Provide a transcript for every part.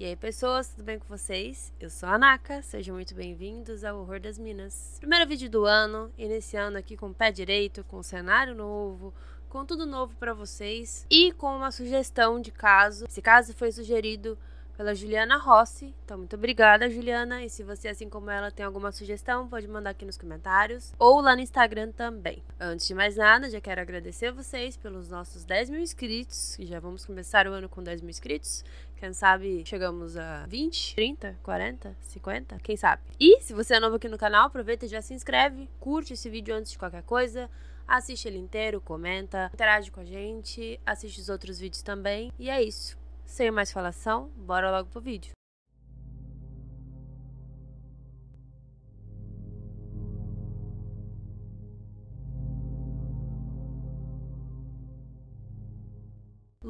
E aí, pessoas, tudo bem com vocês? Eu sou a Naka, sejam muito bem-vindos ao Horror das Minas. Primeiro vídeo do ano, iniciando aqui com o pé direito, com um cenário novo, com tudo novo para vocês e com uma sugestão de caso. Esse caso foi sugerido pela Juliana Rossi. Então, muito obrigada, Juliana. E se você, assim como ela, tem alguma sugestão, pode mandar aqui nos comentários ou lá no Instagram também. Antes de mais nada, já quero agradecer a vocês pelos nossos 10 mil inscritos. E já vamos começar o ano com 10 mil inscritos. Quem sabe chegamos a 20, 30, 40, 50, quem sabe. E se você é novo aqui no canal, aproveita e já se inscreve, curte esse vídeo antes de qualquer coisa, assiste ele inteiro, comenta, interage com a gente, assiste os outros vídeos também. E é isso. Sem mais falação, bora logo pro vídeo.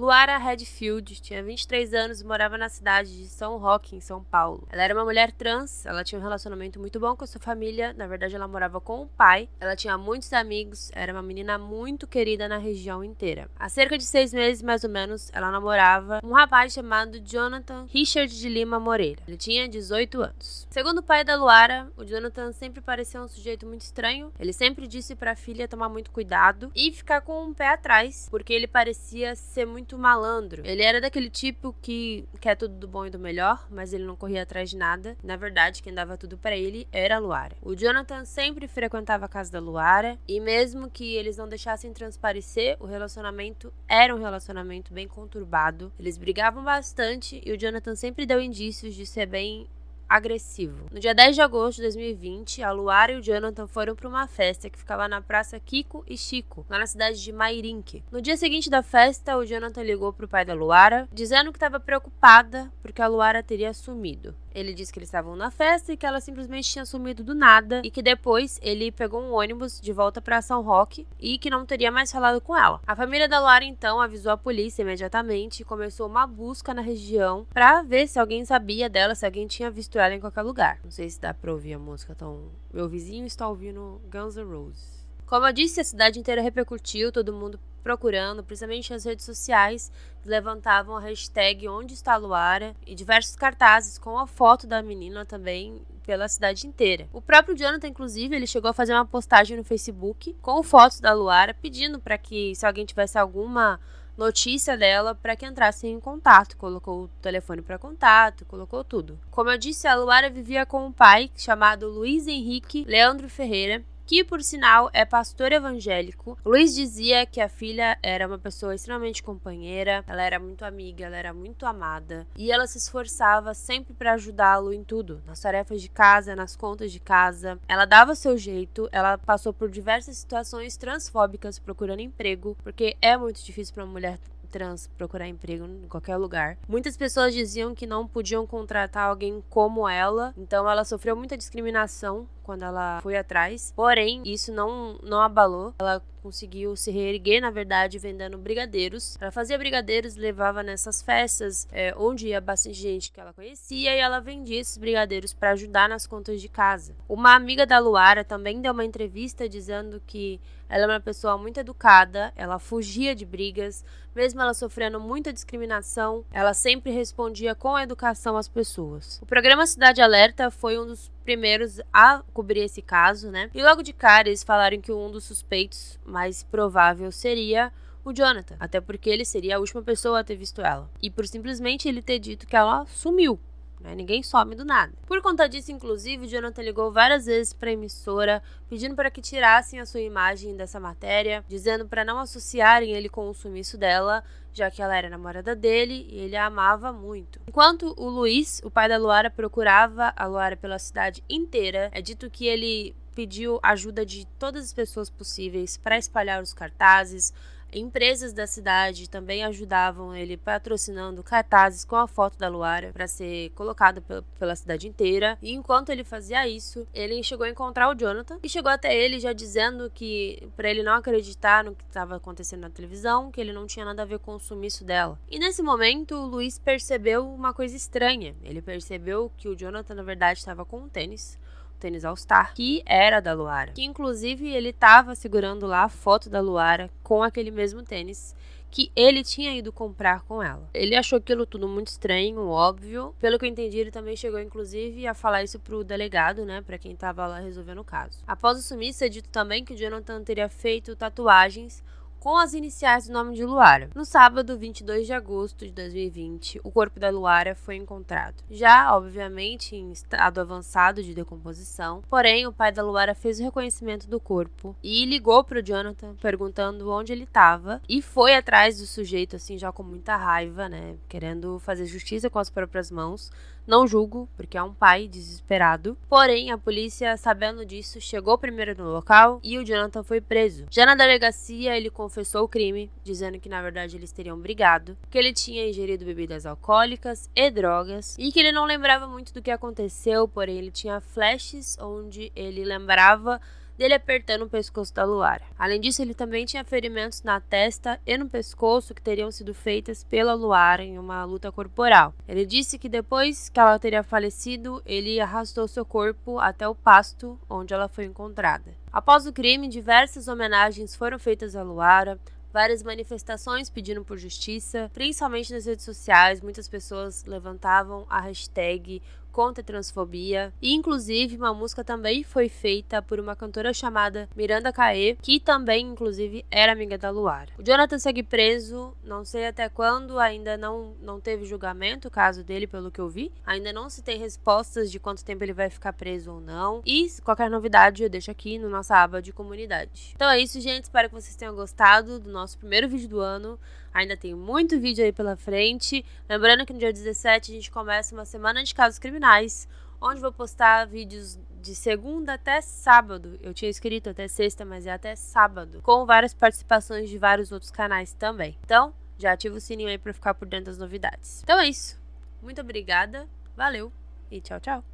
Luara Redfield tinha 23 anos e morava na cidade de São Roque, em São Paulo. Ela era uma mulher trans, ela tinha um relacionamento muito bom com a sua família, na verdade ela morava com o pai, ela tinha muitos amigos, era uma menina muito querida na região inteira. Há cerca de seis meses, mais ou menos, ela namorava um rapaz chamado Jonathan Richard de Lima Moreira. Ele tinha 18 anos. Segundo o pai da Luara, o Jonathan sempre parecia um sujeito muito estranho, ele sempre disse para a filha tomar muito cuidado e ficar com um pé atrás, porque ele parecia ser muito muito malandro. Ele era daquele tipo que quer tudo do bom e do melhor, mas ele não corria atrás de nada. Na verdade, quem dava tudo para ele era a Luara. O Jonathan sempre frequentava a casa da Luara, e mesmo que eles não deixassem transparecer, o relacionamento era um relacionamento bem conturbado. Eles brigavam bastante e o Jonathan sempre deu indícios de ser bem agressivo. No dia 10 de agosto de 2020, a Luara e o Jonathan foram para uma festa que ficava na Praça Kiko e Chico, lá na cidade de Mairinque. No dia seguinte da festa, o Jonathan ligou para o pai da Luara, dizendo que estava preocupada porque a Luara teria sumido. Ele disse que eles estavam na festa e que ela simplesmente tinha sumido do nada e que depois ele pegou um ônibus de volta para São Roque e que não teria mais falado com ela. A família da Laura então avisou a polícia imediatamente e começou uma busca na região para ver se alguém sabia dela, se alguém tinha visto ela em qualquer lugar. Não sei se dá para ouvir a música, então meu vizinho está ouvindo Guns N' Roses. Como eu disse, a cidade inteira repercutiu, todo mundo procurando, principalmente nas redes sociais, levantavam a hashtag Onde está Luara e diversos cartazes com a foto da menina também pela cidade inteira. O próprio Jonathan, inclusive, ele chegou a fazer uma postagem no Facebook com fotos da Luara, pedindo para que, se alguém tivesse alguma notícia dela para que entrassem em contato. Colocou o telefone para contato, colocou tudo. Como eu disse, a Luara vivia com um pai chamado Luiz Henrique Leandro Ferreira, que por sinal é pastor evangélico. Luiz dizia que a filha era uma pessoa extremamente companheira, ela era muito amiga, ela era muito amada e ela se esforçava sempre para ajudá-lo em tudo, nas tarefas de casa, nas contas de casa. Ela dava seu jeito, ela passou por diversas situações transfóbicas procurando emprego, porque é muito difícil para uma mulher trans procurar emprego em qualquer lugar. Muitas pessoas diziam que não podiam contratar alguém como ela, então ela sofreu muita discriminação quando ela foi atrás. Porém, isso não, não abalou. Ela conseguiu se reerguer, na verdade, vendendo brigadeiros. Ela fazia brigadeiros, levava nessas festas, é, onde ia bastante gente que ela conhecia, e ela vendia esses brigadeiros para ajudar nas contas de casa. Uma amiga da Luara também deu uma entrevista dizendo que ela é uma pessoa muito educada, ela fugia de brigas, mesmo ela sofrendo muita discriminação, ela sempre respondia com educação às pessoas. O programa Cidade Alerta foi um dos primeiros a cobrir esse caso, né? E logo de cara eles falaram que um dos suspeitos mais provável seria o Jonathan, até porque ele seria a última pessoa a ter visto ela. E por simplesmente ele ter dito que ela sumiu né? Ninguém some do nada. Por conta disso, inclusive, Jonathan ligou várias vezes para a emissora, pedindo para que tirassem a sua imagem dessa matéria, dizendo para não associarem ele com o sumiço dela, já que ela era namorada dele e ele a amava muito. Enquanto o Luiz, o pai da Luara, procurava a Luara pela cidade inteira, é dito que ele pediu ajuda de todas as pessoas possíveis para espalhar os cartazes, Empresas da cidade também ajudavam ele patrocinando cartazes com a foto da Luara para ser colocado pela cidade inteira. E enquanto ele fazia isso, ele chegou a encontrar o Jonathan e chegou até ele já dizendo que para ele não acreditar no que estava acontecendo na televisão, que ele não tinha nada a ver com o sumiço dela. E nesse momento, o Luiz percebeu uma coisa estranha. Ele percebeu que o Jonathan na verdade estava com um tênis tênis All Star, que era da Luara. Que inclusive ele estava segurando lá a foto da Luara com aquele mesmo tênis que ele tinha ido comprar com ela. Ele achou aquilo tudo muito estranho, óbvio. Pelo que eu entendi, ele também chegou inclusive a falar isso pro delegado, né, para quem tava lá resolvendo o caso. Após o sumiço, é dito também que o Jonathan teria feito tatuagens com as iniciais do nome de Luara. No sábado, 22 de agosto de 2020, o corpo da Luara foi encontrado. Já, obviamente, em estado avançado de decomposição, porém, o pai da Luara fez o reconhecimento do corpo e ligou para o Jonathan perguntando onde ele estava e foi atrás do sujeito, assim, já com muita raiva, né? Querendo fazer justiça com as próprias mãos. Não julgo, porque é um pai desesperado. Porém, a polícia, sabendo disso, chegou primeiro no local e o Jonathan foi preso. Já na delegacia, ele confessou o crime, dizendo que na verdade eles teriam brigado, que ele tinha ingerido bebidas alcoólicas e drogas e que ele não lembrava muito do que aconteceu, porém ele tinha flashes onde ele lembrava dele apertando o pescoço da Luara. Além disso, ele também tinha ferimentos na testa e no pescoço que teriam sido feitas pela Luara em uma luta corporal. Ele disse que depois que ela teria falecido, ele arrastou seu corpo até o pasto onde ela foi encontrada. Após o crime, diversas homenagens foram feitas à Luara, várias manifestações pedindo por justiça, principalmente nas redes sociais, muitas pessoas levantavam a hashtag contra a transfobia. E, inclusive, uma música também foi feita por uma cantora chamada Miranda Caê, que também, inclusive, era amiga da Luara. O Jonathan segue preso, não sei até quando, ainda não, não teve julgamento o caso dele, pelo que eu vi. Ainda não se tem respostas de quanto tempo ele vai ficar preso ou não. E qualquer novidade eu deixo aqui na nossa aba de comunidade. Então é isso, gente. Espero que vocês tenham gostado do nosso primeiro vídeo do ano. Ainda tem muito vídeo aí pela frente. Lembrando que no dia 17 a gente começa uma semana de casos criminais, onde vou postar vídeos de segunda até sábado. Eu tinha escrito até sexta, mas é até sábado, com várias participações de vários outros canais também. Então, já ativa o sininho aí para ficar por dentro das novidades. Então é isso. Muito obrigada, valeu e tchau, tchau.